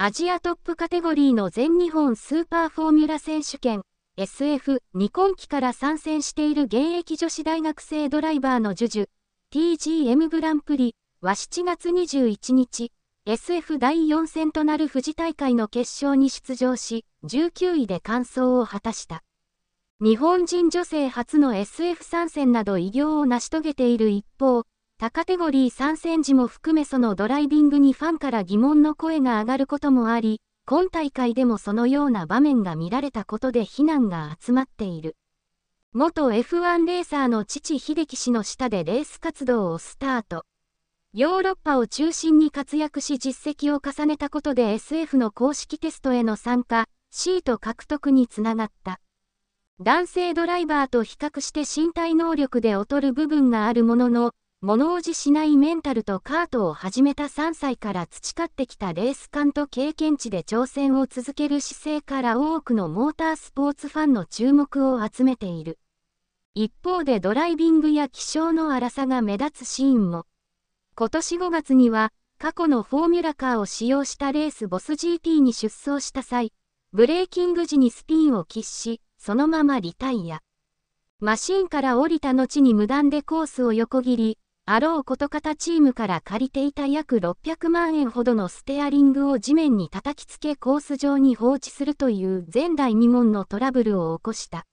アジアトップカテゴリーの全日本スーパーフォーミュラ選手権 SF2 今期から参戦している現役女子大学生ドライバーのジュジュ TGM グランプリは7月21日 SF 第4戦となる富士大会の決勝に出場し19位で完走を果たした日本人女性初の SF 参戦など偉業を成し遂げている一方他カテゴリー3戦時も含めそのドライビングにファンから疑問の声が上がることもあり、今大会でもそのような場面が見られたことで非難が集まっている。元 F1 レーサーの父秀樹氏の下でレース活動をスタート。ヨーロッパを中心に活躍し実績を重ねたことで SF の公式テストへの参加、シート獲得につながった。男性ドライバーと比較して身体能力で劣る部分があるものの、物おじしないメンタルとカートを始めた3歳から培ってきたレース感と経験値で挑戦を続ける姿勢から多くのモータースポーツファンの注目を集めている。一方でドライビングや気象の荒さが目立つシーンも。今年5月には、過去のフォーミュラカーを使用したレースボス GP に出走した際、ブレーキング時にスピンを喫し、そのままリタイア。マシンから降りた後に無断でコースを横切り、あろうことかたチームから借りていた約600万円ほどのステアリングを地面に叩きつけコース上に放置するという前代未聞のトラブルを起こした。